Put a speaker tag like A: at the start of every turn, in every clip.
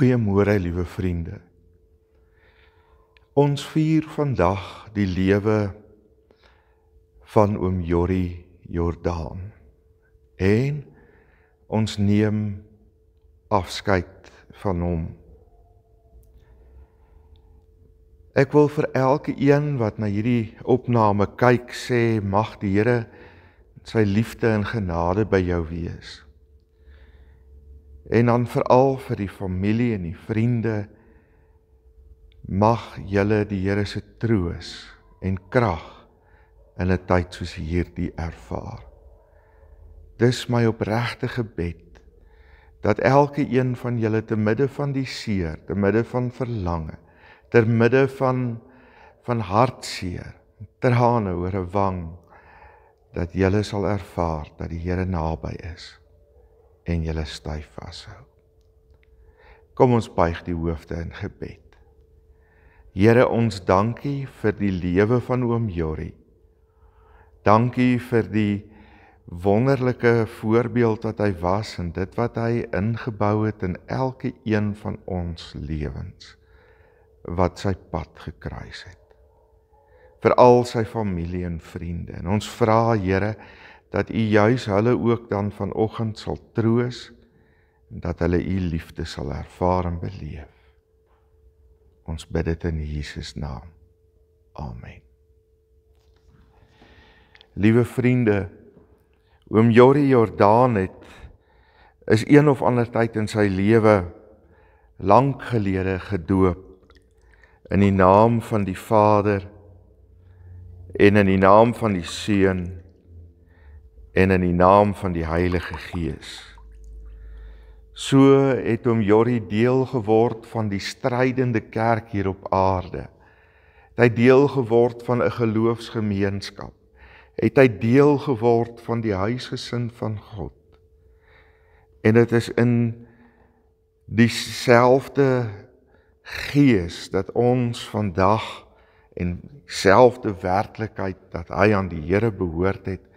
A: Goeiemôre liewe vriende. Ons vier vandag die lewe van oom Jorrie Jordaan. En ons neem afskeid van hom. Ek wil vir elke een wat na hierdie opname kyk sê mag die Here sy liefde en genade by jou wees en dan veral vir die familie en die vriende mag julle die Here se troos en krag in 'n tyd soos hierdie ervaar. Dis my opregte gebed dat elke een van julle te midde van die seer, te midde van verlange, te midde van van hartseer, trane oor 'n wang dat julle sal ervaar dat die Here naby is en julle styf vashou. Kom ons buig die hoofde in gebed. Here, ons dankie vir die lewe van oom Jori. Dankie vir die wonderlike voorbeeld wat hy was en dit wat hy ingebou het in elke een van ons lewens wat sy pad gekruis het. Vir al sy familie en vriende. En ons vra, Here, dat u juis hulle ook dan vanoggend sal troos en dat hulle u liefde sal ervaar en beleef. Ons bid dit in Jesus naam. Amen. Liewe vriende, oom Jorie Jordaan het is een of ander tyd in sy lewe lank gelede gedoop in die naam van die Vader en in die naam van die Seun en in die naam van die Heilige Gees. So het hom Jorri deel geword van die strydende kerk hier op aarde. Het hy deel geword van 'n geloofsgemeenskap. Het hy deel geword van die huisgesin van God. En dit is in dieselfde gees dat ons vandag en selfde werklikheid dat hy aan die Here behoort het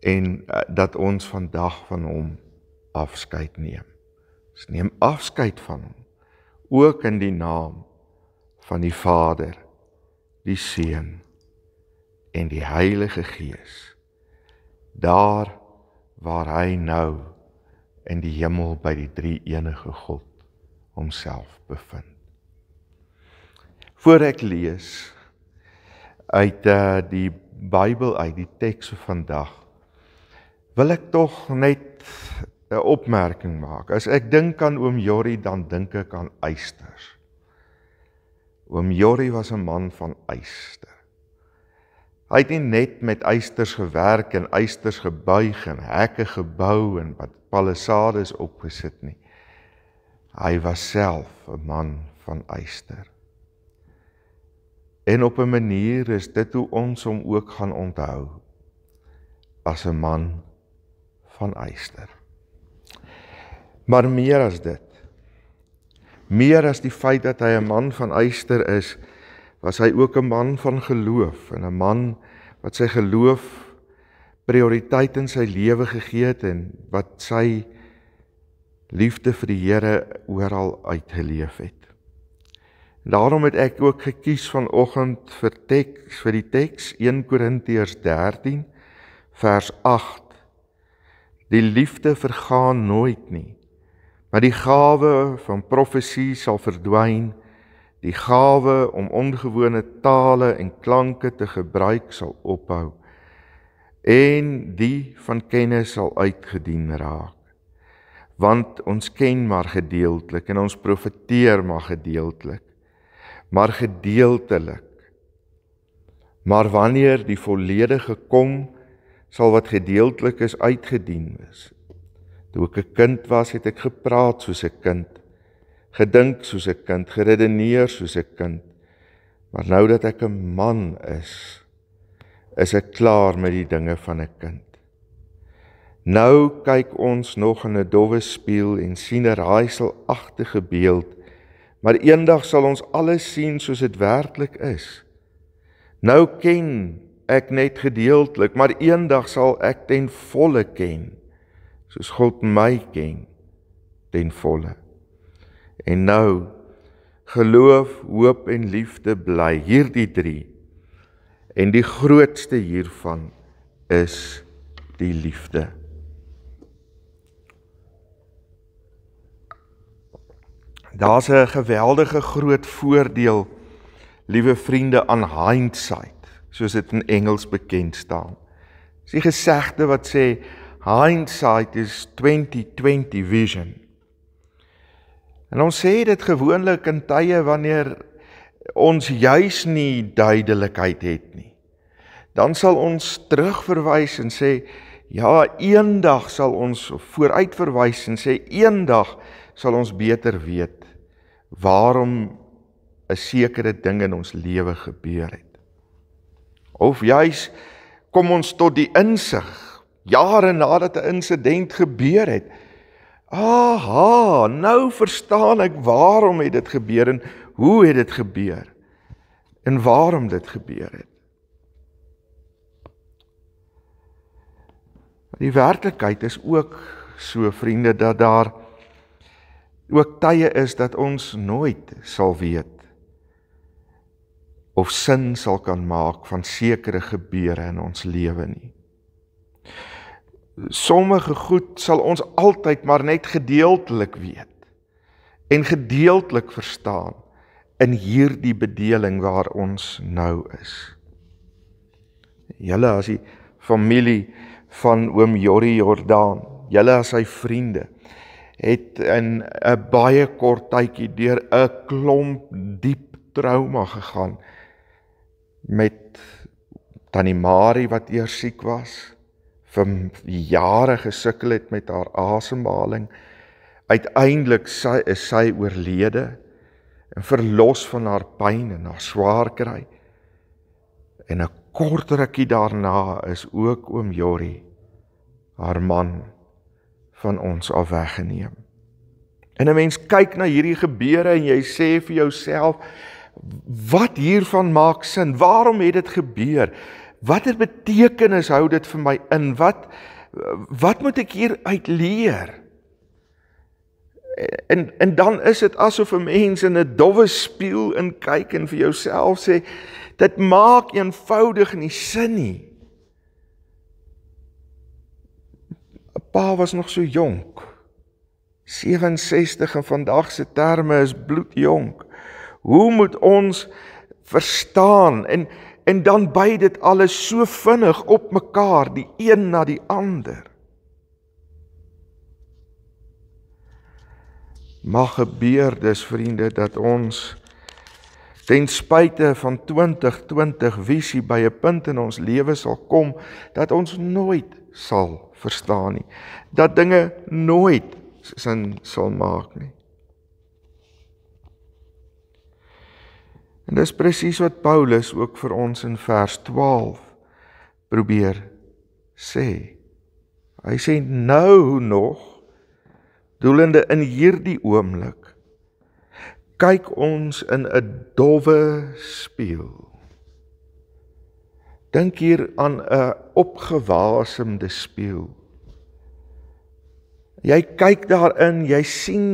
A: en uh, dat ons vandag van hom afskeid neem. Ons neem afskeid van hom ook in die naam van die Vader, die Seun en die Heilige Gees. Daar waar hy nou in die hemel by die drie enige God homself bevind. Voordat ek lees uit uh, die Bybel uit die teks van vandag wil ek tog net 'n opmerking maak. As ek dink aan oom Jorry, dan dink ek aan eisters. Oom Jorry was 'n man van eiste. Hy het nie net met eisters gewerk en eisters gebuig en hekke gebou en palissades opgesit nie. Hy was self 'n man van eister. En op 'n manier is dit hoe ons hom ook gaan onthou as 'n man van yster. Maar meer as dit. Meer as die feit dat hy 'n man van yster is, was hy ook 'n man van geloof en 'n man wat sy geloof prioriteit in sy lewe gegee het en wat sy liefde vir die Here oral uitgeleef het. En daarom het ek ook gekies vanoggend vir teks vir die teks 1 Korintiërs 13 vers 8 Die liefde vergaan nooit nie. Maar die gawe van profesie sal verdwyn. Die gawe om ongewone tale en klanke te gebruik sal ophou. En die van kennis sal uitgedien raak. Want ons ken maar gedeeltelik en ons profeteer maar gedeeltelik. Maar gedeeltelik. Maar wanneer die volledige kom, sal wat gedeeltelik is uitgedien is. Toe ek 'n kind was, het ek gepraat soos 'n kind, gedink soos 'n kind, geredeneer soos 'n kind. Maar nou dat ek 'n man is, is ek klaar met die dinge van 'n kind. Nou kyk ons nog in 'n dowwe spieël en sien 'n raaiselagtige beeld, maar eendag sal ons alles sien soos dit werklik is. Nou ken ek net gedeeltelik, maar eendag sal ek ten volle ken soos God my ken ten volle. En nou geloof, hoop en liefde bly hierdie drie. En die grootste hiervan is die liefde. Daar's 'n geweldige groot voordeel, liewe vriende, aan hindsight soos dit in Engels bekend staan. Dis die gesegde wat sê hindsight is 2020 vision. En ons sê dit gewoonlik in tye wanneer ons juis nie duidelikheid het nie. Dan sal ons terugverwys en sê ja, eendag sal ons vooruitverwys en sê eendag sal ons beter weet waarom 'n sekere ding in ons lewe gebeur het. Of juis kom ons tot die insig jare nadat 'n insident gebeur het. Aha, nou verstaan ek waarom het dit gebeur en hoe het dit gebeur en waarom dit gebeur het. Die werklikheid is ook so vriende dat daar ook tye is dat ons nooit sal weet of sin sal kan maak van sekere gebeure in ons lewe nie. Sommige goed sal ons altyd maar net gedeeltelik weet en gedeeltelik verstaan in hierdie bedeling waar ons nou is. Julle as die familie van oom Jorrie Jordaan, julle as sy vriende het in 'n baie kort tydjie deur 'n klomp diep trauma gegaan met tannie Marie wat eers siek was, vir jare gesukkel het met haar asemhaling. Uiteindelik sy is sy oorlede en verlos van haar pyn en haar swaar kry. En 'n kort rukkie daarna is ook oom Jorrie haar man van ons af weggeneem. En 'n mens kyk na hierdie gebeure en jy sê vir jouself wat hiervan maak sin? Waarom het dit gebeur? Watter betekenis hou dit vir my in? Wat wat moet ek hier uit leer? En en dan is dit asof 'n mens in 'n dowwe spieël inkyk en vir jouself sê dit maak eenvoudig nie sin nie. Pa was nog so jonk. 67 en vandag se terme is bloedjonk. Hoe moet ons verstaan en en dan by dit alles so vinnig op mekaar, die een na die ander. Mag gebeur dus vriende dat ons ten spyte van 2020 visie by 'n punt in ons lewe sal kom dat ons nooit sal verstaan nie. Dat dinge nooit sin sal maak nie. En dis presies wat Paulus ook vir ons in vers 12 probeer sê. Hy sê nou nog doelende in hierdie oomblik kyk ons in 'n dowwe spieël. Dink hier aan 'n opgewasemde spieël Jy kyk daarin, jy sien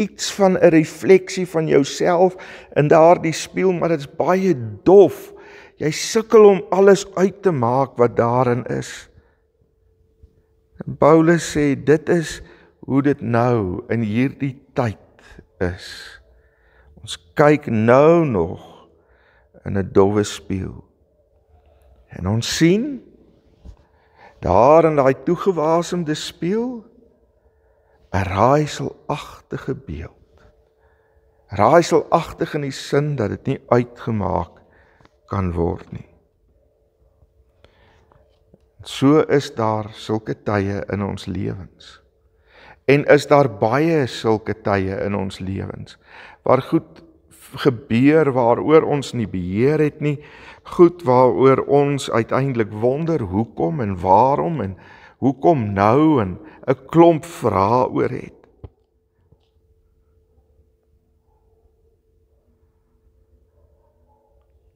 A: iets van 'n refleksie van jouself in daardie spieël, maar dit is baie dof. Jy sukkel om alles uit te maak wat daarin is. En Paulus sê dit is hoe dit nou in hierdie tyd is. Ons kyk nou nog in 'n dowwe spieël. En ons sien daar in daai toegewasemde spieël raaiselagtige beeld. Raaiselagtig in die sin dat dit nie uitgemaak kan word nie. So is daar sulke tye in ons lewens. En is daar baie sulke tye in ons lewens waar goed gebeur waaroor ons nie beheer het nie, goed waaroor ons uiteindelik wonder hoekom en waarom en hoekom nou en 'n klomp vrae oor het.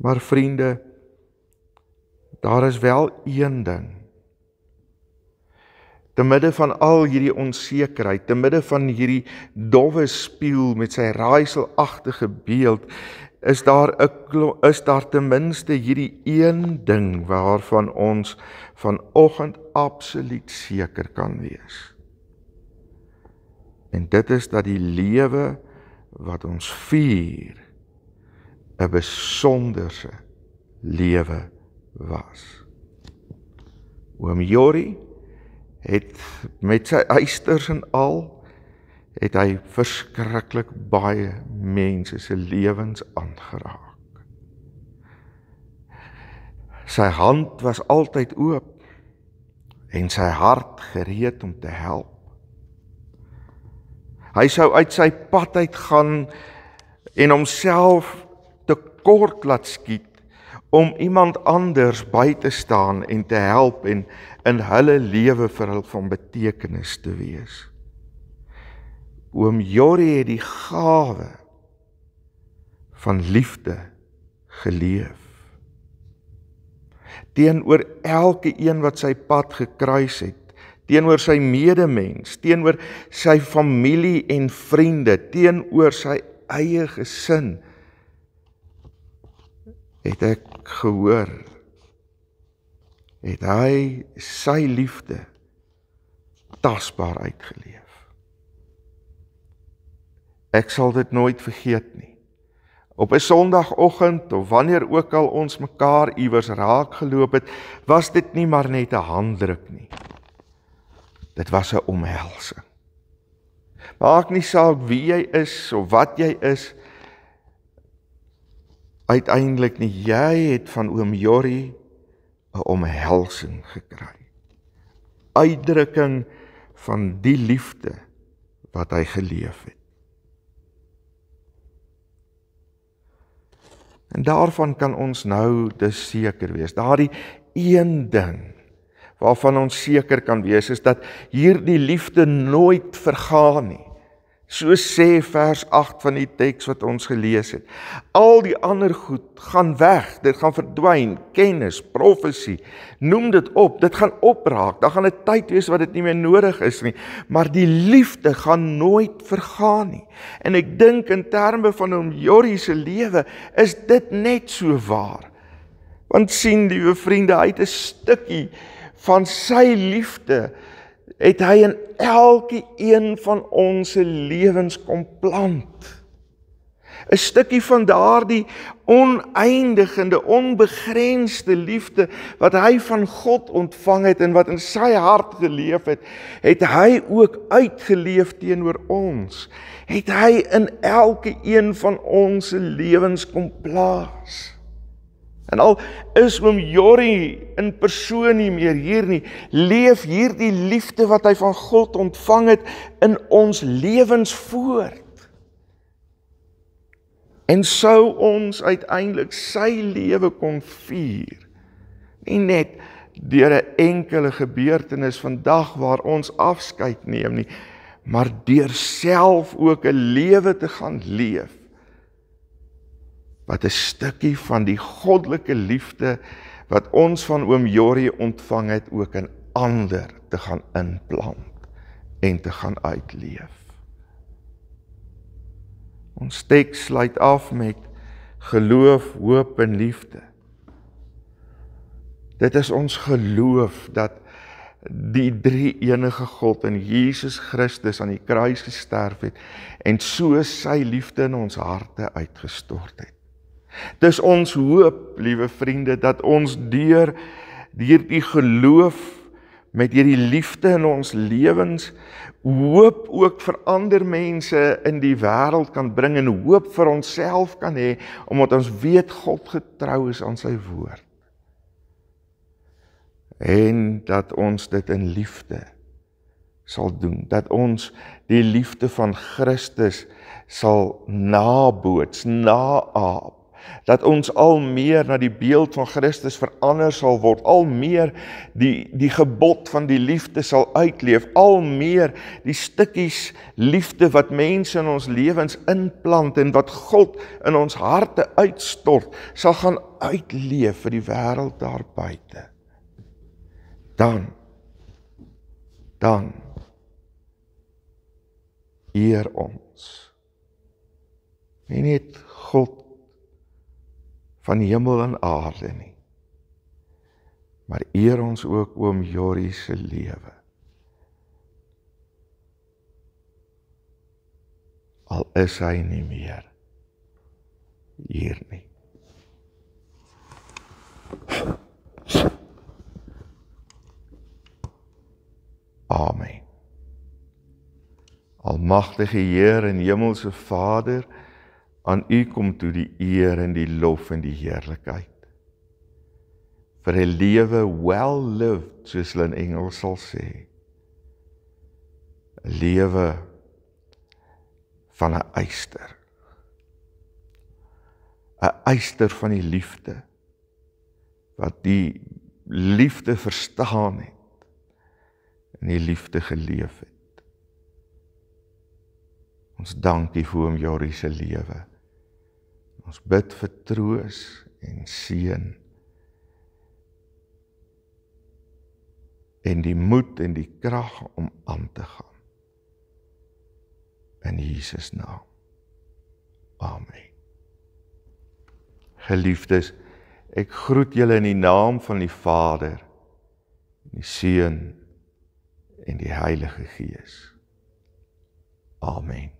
A: Maar vriende, daar is wel een ding. Te midde van al hierdie onsekerheid, te midde van hierdie dowwe spieël met sy raaiselagtige beeld, is daar 'n is daar ten minste hierdie een ding waarvan ons vanoggend absoluut seker kan wees. En dit is dat die lewe wat ons vier 'n besonderse lewe was. Oom Jori het met sy eisters en al het hy verskriklik baie mense se lewens aangeraak. Sy hand was altyd oop en sy hart gereed om te help. Hy sou uit sy pad uitgaan en homself te kort laat skiet om iemand anders by te staan en te help en in hulle lewe vir hulle van betekenis te wees. Oom Jorie het die gawe van liefde geleef. Teenoor elke een wat sy pad gekruis het, teenoor sy medemens, teenoor sy familie en vriende, teenoor sy eie gesin het ek gehoor het hy sy liefde tasbaar uitgeleef. Ek sal dit nooit vergeet nie. Op 'n Sondagoggend of wanneer ook al ons mekaar iewers raak geloop het, was dit nie maar net 'n handdruk nie. Dit was 'n omhelsing. Maak nie saak wie jy is of wat jy is uiteindelik nie jy het van oom Jorrie 'n omhelsing gekry. Uitdrukking van die liefde wat hy geleef het. En daarvan kan ons nou dus seker wees. Daardie een ding waarvan ons seker kan wees is dat hierdie liefde nooit vergaan nie. So sê vers 8 van die teks wat ons gelees het. Al die ander goed gaan weg, dit gaan verdwyn, kennis, profesie, noem dit op, dit gaan opraak. Daar gaan 'n tyd wees wat dit nie meer nodig is nie, maar die liefde gaan nooit vergaan nie. En ek dink in terme van hom Jorie se lewe is dit net so waar. Want sien, liewe vriende, hy het 'n stukkie van sy liefde het hy in elke een van ons se lewens kom plant. 'n stukkie van daardie oneindigende, onbegrensde liefde wat hy van God ontvang het en wat in sy hart geleef het, het hy ook uitgeleef teenoor ons. Het hy in elke een van ons se lewens kom plaas. En al is oom Jorrie in persoon nie meer hier nie, leef hierdie liefde wat hy van God ontvang het in ons lewens voort. En sou ons uiteindelik sy lewe kon vier. Nie net deur 'n enkele gebeurtenis vandag waar ons afskeid neem nie, maar deur self ook 'n lewe te gaan leef wat 'n stukkie van die goddelike liefde wat ons van oom Jorie ontvang het ook in ander te gaan inplant en te gaan uitleef. Ons teks sluit af met geloof, hoop en liefde. Dit is ons geloof dat die drie enige God in Jesus Christus aan die kruis gesterf het en so sy liefde in ons harte uitgestort het. Dis ons hoop, liewe vriende, dat ons deur hierdie geloof met hierdie liefde in ons lewens hoop ook vir ander mense in die wêreld kan bring en hoop vir onsself kan hê omdat ons weet God getrou is aan sy woord. En dat ons dit in liefde sal doen, dat ons die liefde van Christus sal naboots, naaap dat ons al meer na die beeld van Christus verander sal word, al meer die die gebod van die liefde sal uitleef, al meer die stukkies liefde wat mense in ons lewens inplant en wat God in ons harte uitstort, sal gaan uitleef vir die wêreld daar buite. Dan dan eer ons. En net God van hemel en aarde nie. Maar eer ons ook oom Jorie se lewe. Al is hy nie meer hier nie. Amen. Almagtige Heer en Hemelse Vader aan u kom toe die eer en die lof en die heerlikheid vir 'n lewe well lived soos hulle in Engels sal sê 'n lewe van 'n eyster 'n eyster van die liefde wat die liefde verstaan het en die liefde geleef het ons dankie vir hom Jorie se lewe Ons bid vir troos en seën. En die moed en die krag om aan te gaan. In Jesus naam. Amen. Geliefdes, ek groet julle in die naam van die Vader, die Seun en die Heilige Gees. Amen.